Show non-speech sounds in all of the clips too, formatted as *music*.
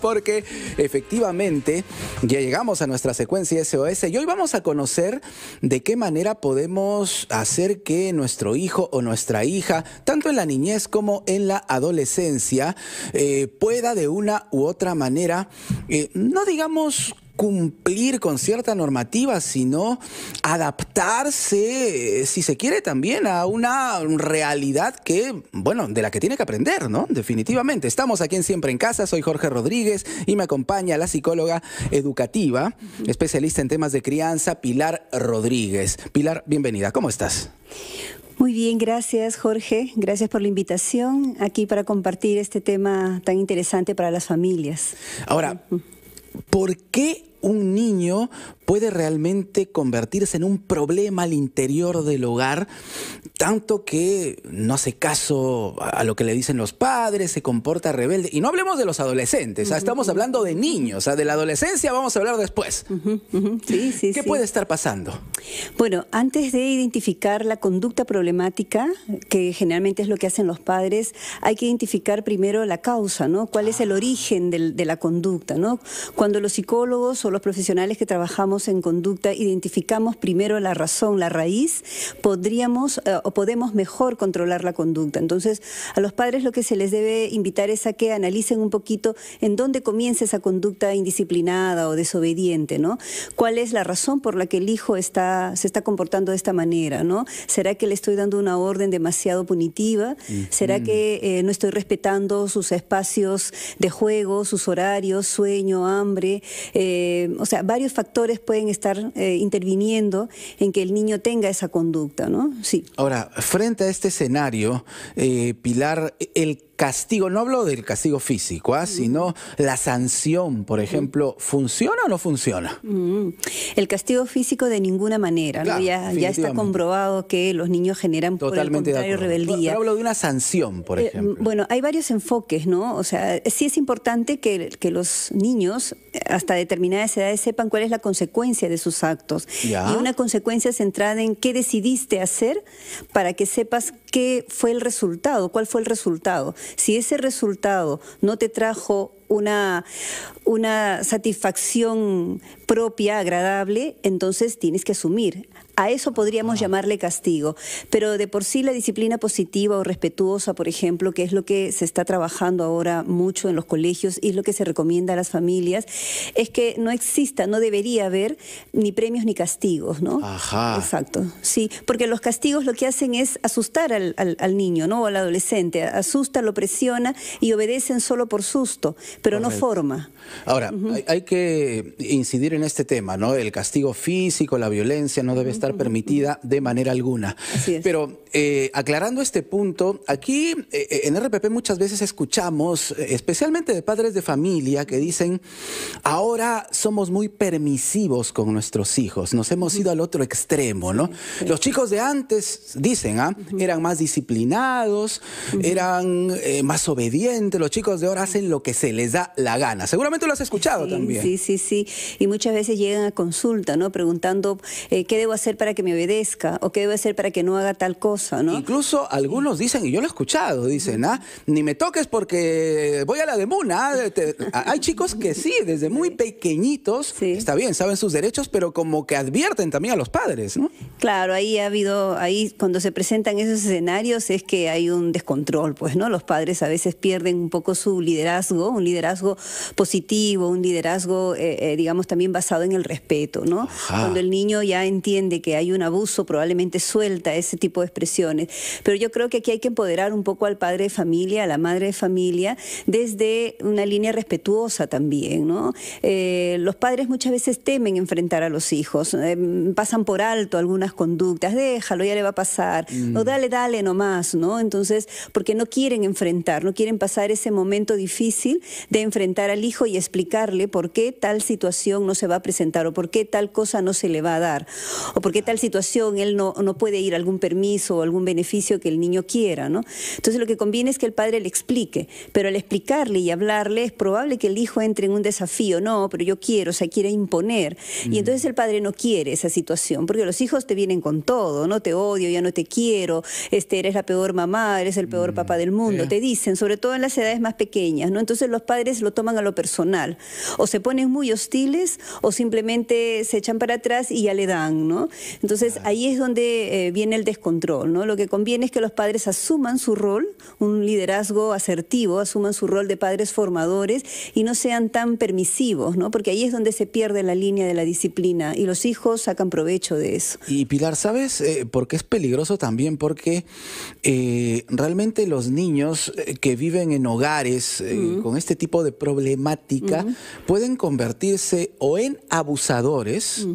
porque efectivamente ya llegamos a nuestra secuencia SOS y hoy vamos a conocer de qué manera podemos hacer que nuestro hijo o nuestra hija, tanto en la niñez como en la adolescencia, eh, pueda de una u otra manera, eh, no digamos cumplir con cierta normativa, sino adaptarse, eh, si se quiere, también a una realidad que, bueno, de la que tiene que aprender, ¿no? Definitivamente. Estamos aquí en Siempre en Casa, soy Jorge Rodríguez y me acompaña la psicóloga educativa, especialista en temas de crianza, Pilar Rodríguez. Pilar, bienvenida, ¿cómo estás? Muy bien, gracias Jorge, gracias por la invitación aquí para compartir este tema tan interesante para las familias. Ahora, ¿Por qué un niño puede realmente convertirse en un problema al interior del hogar, tanto que no hace caso a lo que le dicen los padres, se comporta rebelde. Y no hablemos de los adolescentes, estamos hablando de niños, de la adolescencia vamos a hablar después. ¿Qué puede estar pasando? Bueno, antes de identificar la conducta problemática, que generalmente es lo que hacen los padres, hay que identificar primero la causa, ¿no? ¿Cuál es el ah. origen de la conducta, ¿no? Cuando los psicólogos o los profesionales que trabajamos en conducta identificamos primero la razón, la raíz, podríamos eh, o podemos mejor controlar la conducta. Entonces, a los padres lo que se les debe invitar es a que analicen un poquito en dónde comienza esa conducta indisciplinada o desobediente, ¿no? ¿Cuál es la razón por la que el hijo está, se está comportando de esta manera, ¿no? ¿Será que le estoy dando una orden demasiado punitiva? ¿Será que eh, no estoy respetando sus espacios de juego, sus horarios, sueño, hambre? Eh, eh, o sea, varios factores pueden estar eh, interviniendo en que el niño tenga esa conducta, ¿no? Sí. Ahora, frente a este escenario, eh, Pilar, el castigo, no hablo del castigo físico, ¿ah? sino la sanción, por ejemplo, ¿funciona o no funciona? Mm. El castigo físico de ninguna manera, ya, está comprobado que los niños generan por el contrario rebeldía. Pero hablo de una sanción, por eh, ejemplo. Mm, bueno, hay varios enfoques, ¿no? O sea, sí es importante que, los niños eh, hasta determinadas edades sepan cuál es la consecuencia de sus actos. Y una consecuencia centrada en qué decidiste hacer para que sepas qué fue el resultado, cuál fue el resultado. Si ese resultado no te trajo una, una satisfacción propia, agradable, entonces tienes que asumir. A eso podríamos llamarle castigo, pero de por sí la disciplina positiva o respetuosa, por ejemplo, que es lo que se está trabajando ahora mucho en los colegios y es lo que se recomienda a las familias, es que no exista, no debería haber ni premios ni castigos, ¿no? Ajá. Exacto, sí, porque los castigos lo que hacen es asustar al, al, al niño, ¿no? O al adolescente, asusta, lo presiona y obedecen solo por susto pero no forma. Ahora, hay, que incidir en este tema, ¿no? El castigo físico, la violencia no debe estar permitida de manera alguna. Pero eh, aclarando este punto, aquí eh, en RPP muchas veces escuchamos, eh, especialmente de padres de familia, que dicen, ahora somos muy permisivos con nuestros hijos, nos hemos ido al otro extremo, ¿no? Los chicos de antes, dicen, ¿ah? eran más disciplinados, eran más obedientes, los chicos de ahora hacen lo que se les da la gana. Seguramente lo has escuchado también. Sí, sí, sí. Y muchas veces llegan a consulta, ¿no? Preguntando eh, qué debo hacer para que me obedezca o qué debo hacer para que no haga tal cosa, ¿no? Incluso algunos dicen, y yo lo he escuchado, dicen, ah, ni me toques porque voy a la demuna. Ah, hay chicos que sí, desde muy pequeñitos, está bien, saben sus derechos, pero como que advierten también a los padres, ¿no? Claro, ahí ha habido, ahí cuando se presentan esos escenarios es que hay un descontrol, pues, ¿no? Los padres a veces pierden un poco su liderazgo, un liderazgo liderazgo positivo, un liderazgo, eh, eh, digamos, también basado en el respeto, ¿no? Cuando el niño ya entiende que hay un abuso, probablemente suelta ese tipo de expresiones. Pero yo creo que aquí hay que empoderar un poco al padre de familia, a la madre de familia, desde una línea respetuosa también, ¿no? Eh, los padres muchas veces temen enfrentar a los hijos, pasan por alto algunas conductas, déjalo, ya le va a pasar, o mm. dale, dale nomás, ¿no? Entonces, porque no quieren enfrentar, no quieren pasar ese momento difícil de enfrentar al hijo y explicarle por qué tal situación no se va a presentar o por qué tal cosa no se le va a dar o por qué tal situación él no, puede ir a algún permiso o algún beneficio que el niño quiera, ¿no? Entonces lo que conviene es que el padre le explique, pero al explicarle y hablarle es probable que el hijo entre en un desafío, no, pero yo quiero, o sea, quiere imponer. Y mm. entonces el padre no quiere esa situación, porque los hijos te vienen con todo, ¿no? Te odio, ya no te quiero, este, eres la peor mamá, eres el peor mm, papá del mundo, te dicen, sobre todo en las edades más pequeñas, ¿no? Entonces los padres padres lo toman a lo personal. O se ponen muy hostiles o simplemente se echan para atrás y ya le dan, ¿no? Entonces ahí es donde eh, viene el descontrol, ¿no? Lo que conviene es que los padres asuman su rol, un liderazgo asertivo, asuman su rol de padres formadores y no sean tan permisivos, ¿no? Porque ahí es donde se pierde la línea de la disciplina y los hijos sacan provecho de eso. Y Pilar, ¿sabes eh, por qué es peligroso también? Porque eh, realmente los niños que viven en hogares con este tipo tipo de problemática, pueden convertirse o en abusadores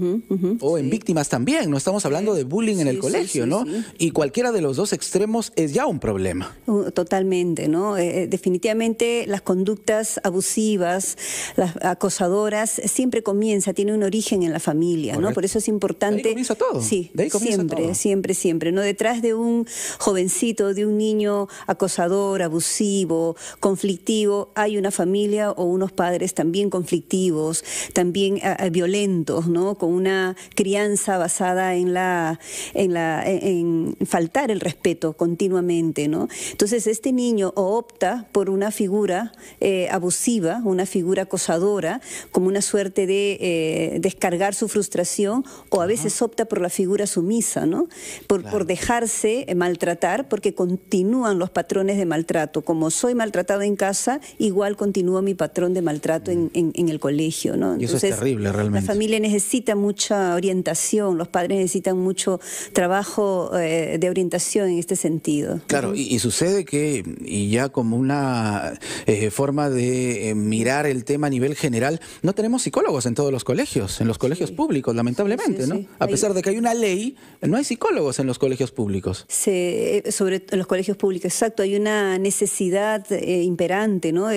o en víctimas también. No estamos hablando de bullying en el colegio, ¿no? Y cualquiera de los dos extremos es ya un problema. Uh, totalmente, ¿no? Eh, eh, definitivamente las conductas abusivas, las acosadoras, siempre comienza, tiene un origen en la familia, ¿no? Por eso es importante. comienza todo. Sí, siempre, siempre, siempre, ¿no? Detrás de un jovencito, de un niño acosador, abusivo, conflictivo, hay una familia o unos padres también conflictivos, también eh, eh, violentos, ¿no? Con una crianza basada en la, en la, en, faltar el respeto continuamente, ¿no? Entonces este niño opta por una figura eh, abusiva, una figura acosadora, como una suerte de descargar su frustración, o a veces opta por la figura sumisa, ¿no? Por, por dejarse maltratar, porque continúan los patrones de maltrato. Como soy maltratado en casa, igual con continúa mi patrón de maltrato en, el colegio. ¿no? y eso es terrible realmente. La familia necesita mucha orientación, los padres necesitan mucho trabajo eh, de orientación en este sentido. Claro, y, sucede que, y ya como una eh, forma de eh, mirar el tema a nivel general, no tenemos psicólogos en todos los colegios, en los colegios públicos, lamentablemente, ¿no? A pesar de que hay una ley, no hay psicólogos en los colegios públicos. Sí, sobre los colegios públicos, exacto, hay una necesidad imperante, ¿no?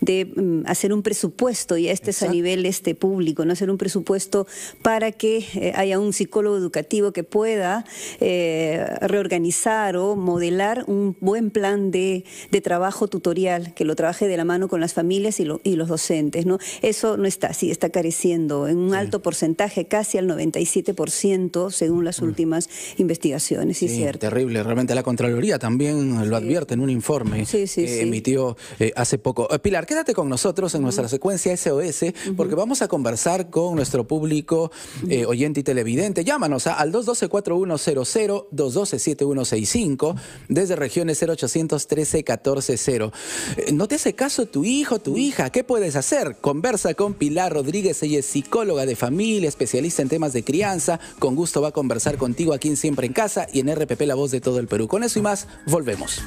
de mm, hacer un presupuesto, y este es a nivel este, público, ¿no? hacer un presupuesto para que eh, haya un psicólogo educativo que pueda eh, reorganizar o modelar un buen plan de, trabajo tutorial, que lo trabaje de la mano con las familias y, los docentes. ¿no? Eso no está así, está careciendo en un alto porcentaje, casi al 97% según las mm. últimas investigaciones. Sí, cierto. Terrible, realmente la Contraloría también lo advierte en un informe que emitió eh, hace poco quédate con nosotros en nuestra secuencia SOS porque vamos a conversar con nuestro público eh, oyente y televidente. Llámanos al 212-4100, 212-7165, desde regiones 0800 13 14 ¿No te hace caso tu hijo, tu hija? ¿Qué puedes hacer? Conversa con Pilar Rodríguez, ella es psicóloga de familia, especialista en temas de crianza. Con gusto va a conversar contigo aquí en Siempre en Casa y en RPP La Voz de todo el Perú. Con eso y más, volvemos.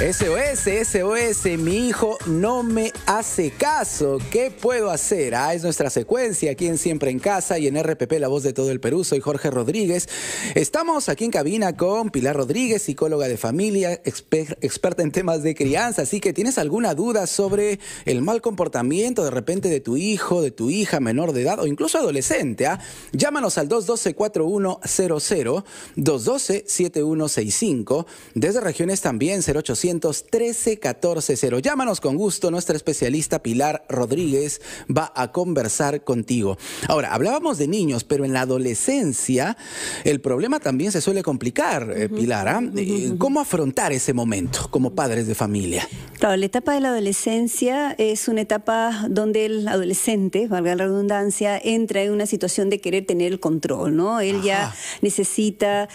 SOS, SOS, eh, mi hijo no me hace caso. ¿Qué puedo hacer? Ah, es nuestra secuencia aquí en Siempre en Casa y en RPP, la voz de todo el Perú. Soy Jorge Rodríguez. Estamos aquí en cabina con Pilar Rodríguez, psicóloga de familia, experta en temas de crianza. Así que, ¿tienes alguna duda sobre el mal comportamiento de repente de tu hijo, de tu hija menor de edad o incluso adolescente? Ah? Llámanos al 212-4100, 212-7165, desde regiones también 0800 trece, Llámanos con gusto, nuestra especialista Pilar Rodríguez va a conversar contigo. Ahora, hablábamos de niños, pero en la adolescencia el problema también se suele complicar, Pilar. ¿Cómo afrontar ese momento como padres de familia? Claro, la etapa de la adolescencia es una etapa donde el adolescente, valga la redundancia, entra en una situación de querer tener el control, ¿no? Él ya necesita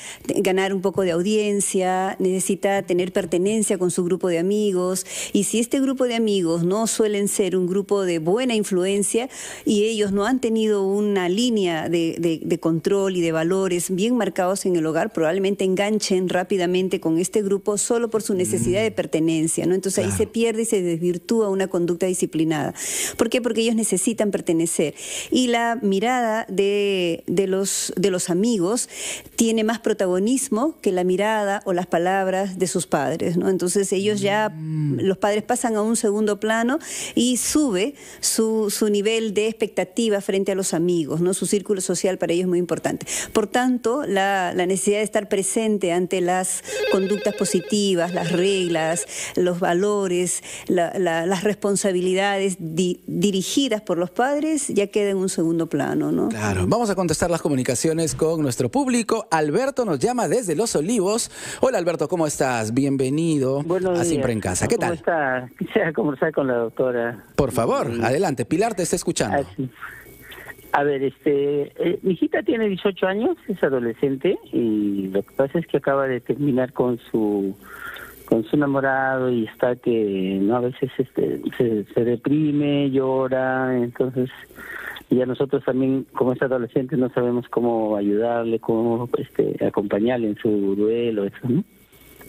ganar un poco de audiencia, necesita tener pertenencia con su grupo de amigos y si este grupo de amigos no suelen ser un grupo de buena influencia y ellos no han tenido una línea de, control y de valores bien marcados en el hogar, probablemente enganchen rápidamente con este grupo solo por su mm. necesidad de pertenencia, ¿no? Entonces ahí se pierde y se desvirtúa una conducta disciplinada. ¿Por qué? Porque ellos necesitan pertenecer. Y la mirada de, de los, de los amigos tiene más protagonismo que la mirada o las palabras de sus padres, ¿no? Entonces entonces ellos ya, mm. los padres pasan a un segundo plano y sube su, su nivel de expectativa frente a los amigos, ¿no? Su círculo social para ellos es muy importante. Por tanto, la, necesidad de estar presente ante las conductas positivas, las reglas, los valores, las responsabilidades dirigidas por los padres ya queda en un segundo plano, ¿no? Claro, vamos a contestar las comunicaciones con nuestro público. Alberto nos llama desde Los Olivos. Hola Alberto, ¿cómo estás? Bienvenido. Bueno, ah, Siempre en Casa. ¿Qué tal? Está? *laughs* Quisiera conversar con la doctora. Por favor, adelante. Pilar te está escuchando. Ah, a ver, este, eh, mi hijita tiene 18 años, es adolescente y lo que pasa es que acaba de terminar con su con su enamorado y está que no a veces este, se, deprime, llora, entonces y a nosotros también como es adolescente no sabemos cómo ayudarle, cómo este, acompañarle en su duelo, eso, ¿no?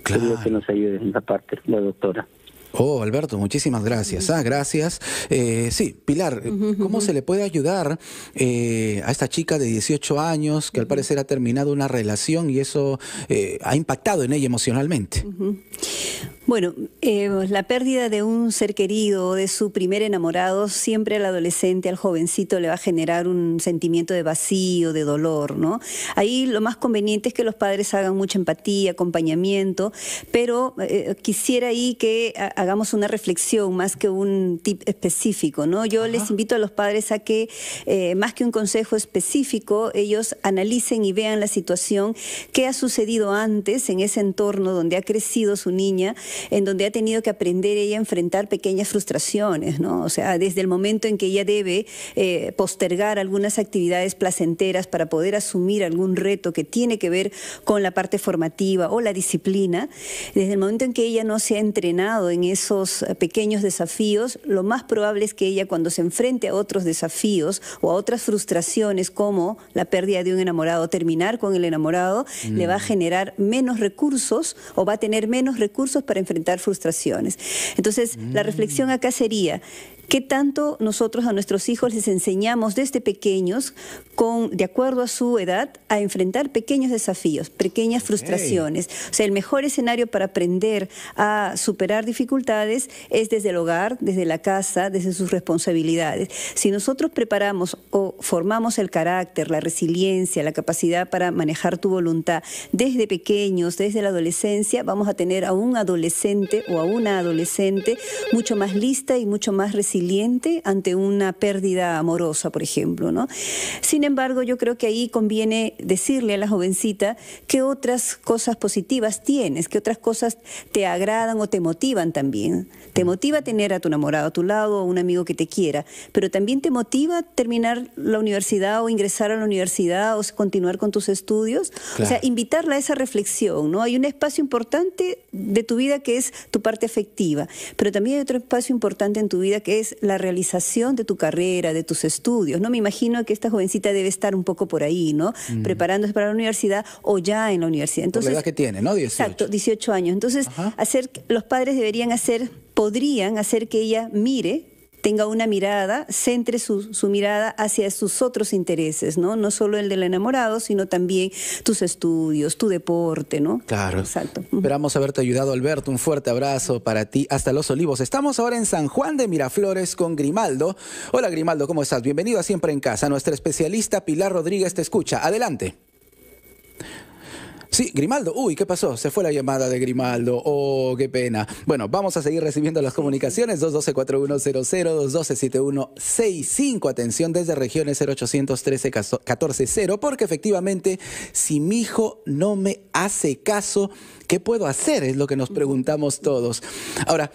Claro. que nos ayude en la parte, la doctora. Oh, Alberto, muchísimas gracias. Ah, gracias. Eh, sí, Pilar, ¿cómo se le puede ayudar eh, a esta chica de 18 años que al parecer ha terminado una relación y eso eh, ha impactado en ella emocionalmente? Bueno, eh, la pérdida de un ser querido o de su primer enamorado siempre al adolescente, al jovencito le va a generar un sentimiento de vacío, de dolor, ¿no? Ahí lo más conveniente es que los padres hagan mucha empatía, acompañamiento, pero eh, quisiera ahí que hagamos una reflexión más que un tip específico, ¿no? Yo les invito a los padres a que eh, más que un consejo específico, ellos analicen y vean la situación, qué ha sucedido antes en ese entorno donde ha crecido su niña, en donde ha tenido que aprender ella a enfrentar pequeñas frustraciones, ¿no? O sea, desde el momento en que ella debe eh, postergar algunas actividades placenteras para poder asumir algún reto que tiene que ver con la parte formativa o la disciplina, desde el momento en que ella no se ha entrenado en esos eh, pequeños desafíos, lo más probable es que ella cuando se enfrente a otros desafíos o a otras frustraciones como la pérdida de un enamorado, terminar con el enamorado, le va a mm. generar menos recursos o va a tener menos recursos para enfrentar frustraciones. Entonces, la mm. reflexión acá sería, ¿Qué tanto nosotros a nuestros hijos les enseñamos desde pequeños, de acuerdo a su edad, a enfrentar pequeños desafíos, pequeñas frustraciones? O sea, el mejor escenario para aprender a superar dificultades es desde el hogar, desde la casa, desde sus responsabilidades. Si nosotros preparamos o formamos el carácter, la resiliencia, la capacidad para manejar tu voluntad desde pequeños, desde la adolescencia, vamos a tener a un adolescente o a una adolescente mucho más lista y mucho más resiliente ante una pérdida amorosa, por ejemplo. ¿no? Sin embargo, yo creo que ahí conviene decirle a la jovencita qué otras cosas positivas tienes, qué otras cosas te agradan o te motivan también. Te motiva tener a tu enamorado a tu lado o un amigo que te quiera, pero también te motiva terminar la universidad o ingresar a la universidad o continuar con tus estudios. O sea, invitarla a esa reflexión. ¿no? Hay un espacio importante de tu vida que es tu parte afectiva, pero también hay otro espacio importante en tu vida que es la realización de tu carrera, de tus estudios, ¿no? Me imagino que esta jovencita debe estar un poco por ahí, ¿no? Preparándose para la universidad o ya en la universidad. Entonces, la edad que tiene, ¿no? 18. Exacto, 18 años. Entonces, hacer, los padres deberían hacer, podrían hacer que ella mire tenga una mirada, centre su, mirada hacia sus otros intereses, ¿no? No solo el del enamorado, sino también tus estudios, tu deporte, ¿no? Claro. Exacto. Esperamos haberte ayudado, Alberto. Un fuerte abrazo para ti hasta Los Olivos. Estamos ahora en San Juan de Miraflores con Grimaldo. Hola, Grimaldo, ¿cómo estás? Bienvenido a Siempre en Casa. Nuestra especialista Pilar Rodríguez te escucha. Adelante. Sí, Grimaldo. Uy, ¿qué pasó? Se fue la llamada de Grimaldo. Oh, qué pena. Bueno, vamos a seguir recibiendo las comunicaciones. 212-4100, 212-7165. Atención desde regiones 0813-140, porque efectivamente, si mi hijo no me hace caso, ¿qué puedo hacer? Es lo que nos preguntamos todos. Ahora,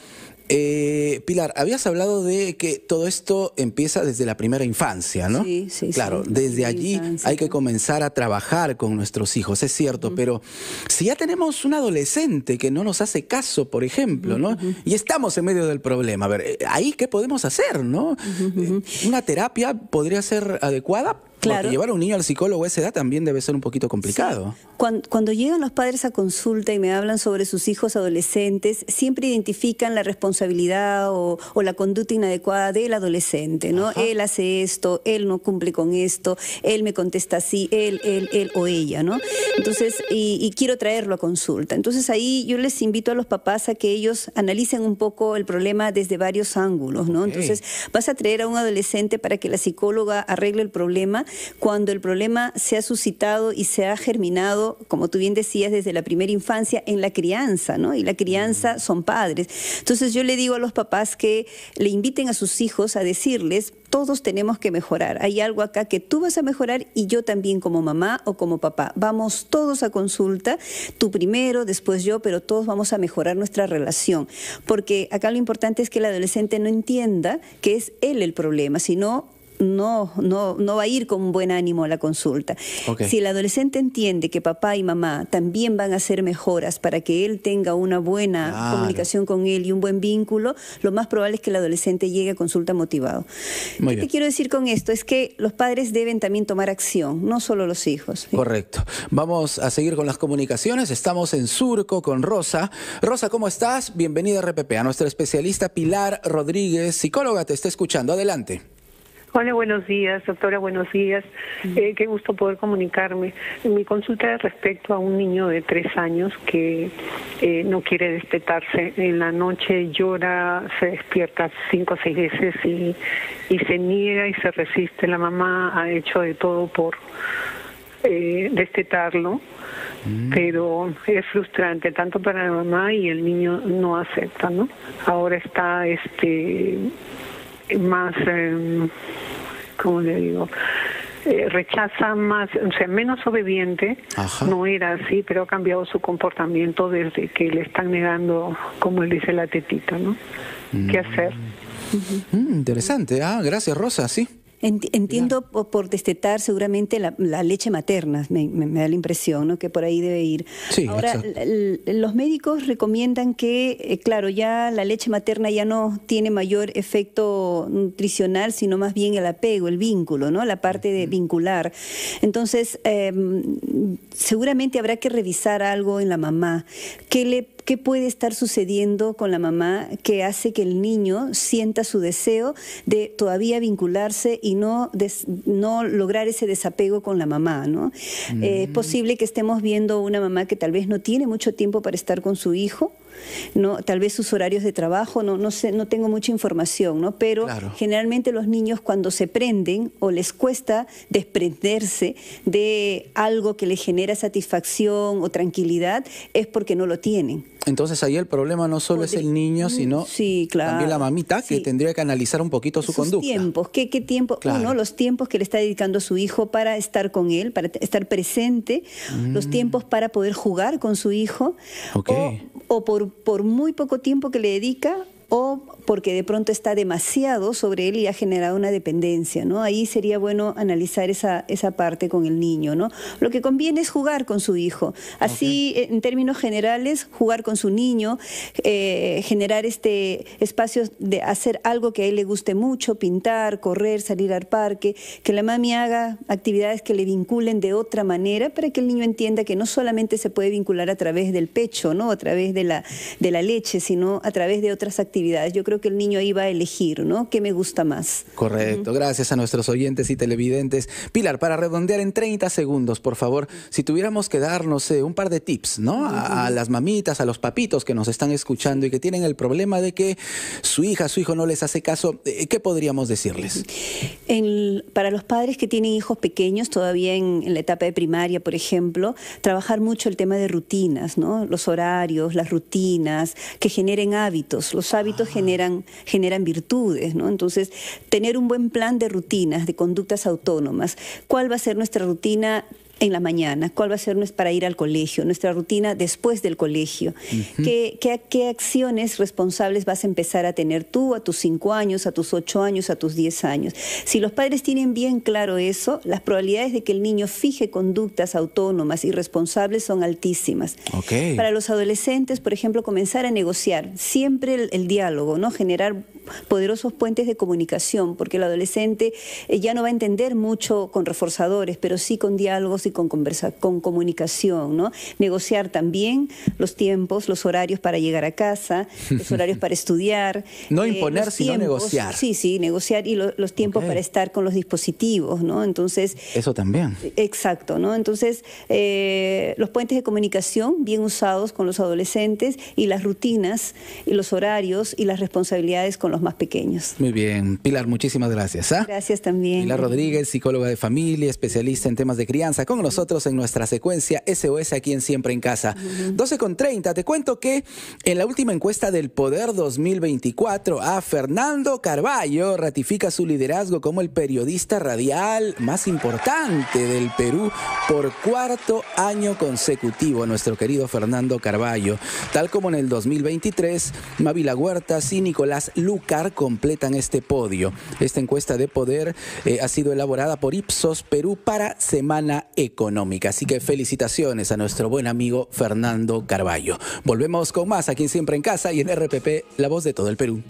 eh, Pilar, habías hablado de que todo esto empieza desde la primera infancia, ¿no? Sí, sí. Claro, desde allí hay que comenzar a trabajar con nuestros hijos, es cierto, pero si ya tenemos un adolescente que no nos hace caso, por ejemplo, ¿no? Y estamos en medio del problema, a ver, eh, ahí qué podemos hacer, ¿no? Eh, Una terapia podría ser adecuada Claro. Porque llevar a un niño al psicólogo a esa edad también debe ser un poquito complicado. Cuando, cuando, llegan los padres a consulta y me hablan sobre sus hijos adolescentes, siempre identifican la responsabilidad o, la conducta inadecuada del adolescente, ¿no? Él hace esto, él no cumple con esto, él me contesta así, él, él, él o ella, ¿no? Entonces, y, quiero traerlo a consulta. Entonces ahí yo les invito a los papás a que ellos analicen un poco el problema desde varios ángulos, ¿no? Entonces, vas a traer a un adolescente para que la psicóloga arregle el problema, cuando el problema se ha suscitado y se ha germinado, como tú bien decías, desde la primera infancia en la crianza, ¿no? Y la crianza son padres. Entonces yo le digo a los papás que le inviten a sus hijos a decirles, todos tenemos que mejorar. Hay algo acá que tú vas a mejorar y yo también como mamá o como papá. Vamos todos a consulta, tú primero, después yo, pero todos vamos a mejorar nuestra relación. Porque acá lo importante es que el adolescente no entienda que es él el problema, sino no, no, no va a ir con buen ánimo a la consulta. Si el adolescente entiende que papá y mamá también van a hacer mejoras para que él tenga una buena comunicación con él y un buen vínculo, lo más probable es que el adolescente llegue a consulta motivado. lo ¿Qué quiero decir con esto? Es que los padres deben también tomar acción, no solo los hijos. Correcto. Vamos a seguir con las comunicaciones. Estamos en Surco con Rosa. Rosa, ¿cómo estás? Bienvenida a RPP. A nuestra especialista Pilar Rodríguez, psicóloga, te está escuchando. Adelante. Hola, buenos días, doctora, buenos días. Mm. Eh, qué gusto poder comunicarme. Mi consulta es respecto a un niño de tres años que eh, no quiere despertarse. En la noche llora, se despierta cinco o seis veces y, se niega y se resiste. La mamá ha hecho de todo por eh, mm. pero es frustrante tanto para la mamá y el niño no acepta, ¿no? Ahora está este más, em, ¿cómo le digo? Eh, rechaza más, o sea, menos obediente, no era así, pero ha cambiado su comportamiento desde que le están negando, como él dice, la tetita, ¿no? ¿Qué mm. hacer? Mm, interesante, ah, gracias Rosa, sí entiendo por, testetar seguramente la, leche materna, me, da la impresión, que por ahí debe ir. Ahora, los médicos recomiendan que, eh, claro, ya la leche materna ya no tiene mayor efecto nutricional, sino más bien el apego, el vínculo, ¿no? la parte de vincular. Entonces, em, seguramente habrá que revisar algo en la mamá. ¿Qué le qué puede estar sucediendo con la mamá que hace que el niño sienta su deseo de todavía vincularse y no, no lograr ese desapego con la mamá, ¿no? Eh, mm. es posible que estemos viendo una mamá que tal vez no tiene mucho tiempo para estar con su hijo, ¿no? tal vez sus horarios de trabajo, no, no, sé, no tengo mucha información, ¿no? pero generalmente los niños cuando se prenden o les cuesta desprenderse de algo que les genera satisfacción o tranquilidad es porque no lo tienen. Entonces ahí el problema no solo es el niño, mm, sino sí, también la mamita que tendría que analizar un poquito su Sus conducta. tiempos, qué, tiempo, uno, los tiempos que le está dedicando su hijo para estar con él, para estar presente, los mm. tiempos para poder jugar con su hijo, o, por, muy poco tiempo que le dedica o porque de pronto está demasiado sobre él y ha generado una dependencia, ¿no? Ahí sería bueno analizar esa, parte con el niño, ¿no? Lo que conviene es jugar con su hijo. Así, eh, en términos generales, jugar con su niño, eh, generar este espacio de hacer algo que a él le guste mucho, pintar, correr, salir al parque, que la mami haga actividades que le vinculen de otra manera para que el niño entienda que no solamente se puede vincular a través del pecho, ¿no? A través de la, de la leche, sino a través de otras actividades yo creo que el niño iba a elegir, ¿no? ¿Qué me gusta más? Correcto. Gracias a nuestros oyentes y televidentes. Pilar, para redondear en 30 segundos, por favor, si tuviéramos que darnos sé, un par de tips, ¿no? A, las mamitas, a los papitos que nos están escuchando y que tienen el problema de que su hija, su hijo no les hace caso, eh, ¿qué podríamos decirles? para los padres que tienen hijos pequeños, todavía en, en la etapa de primaria, por ejemplo, trabajar mucho el tema de rutinas, ¿no? Los horarios, las rutinas, que generen hábitos. Los hábitos generan, generan virtudes, ¿no? Entonces, tener un buen plan de rutinas, de conductas autónomas. ¿Cuál va a ser nuestra rutina en la mañana, cuál va a ser para ir al colegio, nuestra rutina después del colegio, qué, acciones responsables vas a empezar a tener tú a tus 5 años, a tus 8 años, a tus 10 años. Si los padres tienen bien claro eso, las probabilidades de que el niño fije conductas autónomas y responsables son altísimas. Para los adolescentes, por ejemplo, comenzar a negociar, siempre el, diálogo, ¿no? generar poderosos puentes de comunicación, porque el adolescente eh, ya no va a entender mucho con reforzadores, pero sí con diálogos con, conversa, con comunicación, ¿no? Negociar también los tiempos, los horarios para llegar a casa, los *laughs* horarios para estudiar. No eh, imponer, sino negociar. Sí, sí, negociar y los tiempos para estar con los dispositivos, ¿no? Entonces... Eso también. Eh, exacto, ¿no? Entonces, eh, los puentes de comunicación bien usados con los adolescentes y las rutinas y los horarios y las responsabilidades con los más pequeños. Muy bien. Pilar, muchísimas gracias. ¿ah? Gracias también. Pilar Rodríguez, psicóloga de familia, especialista en temas de crianza nosotros en nuestra secuencia SOS aquí en Siempre en Casa. 12 con 30, te cuento que en la última encuesta del Poder 2024 a Fernando Carballo ratifica su liderazgo como el periodista radial más importante del Perú por cuarto año consecutivo, nuestro querido Fernando Carballo. Tal como en el 2023, Mavila Huertas y Nicolás Lucar completan este podio. Esta encuesta de poder eh, ha sido elaborada por Ipsos Perú para Semana E. Así que felicitaciones a nuestro buen amigo Fernando Carballo. Volvemos con más aquí en Siempre en Casa y en RPP, la voz de todo el Perú.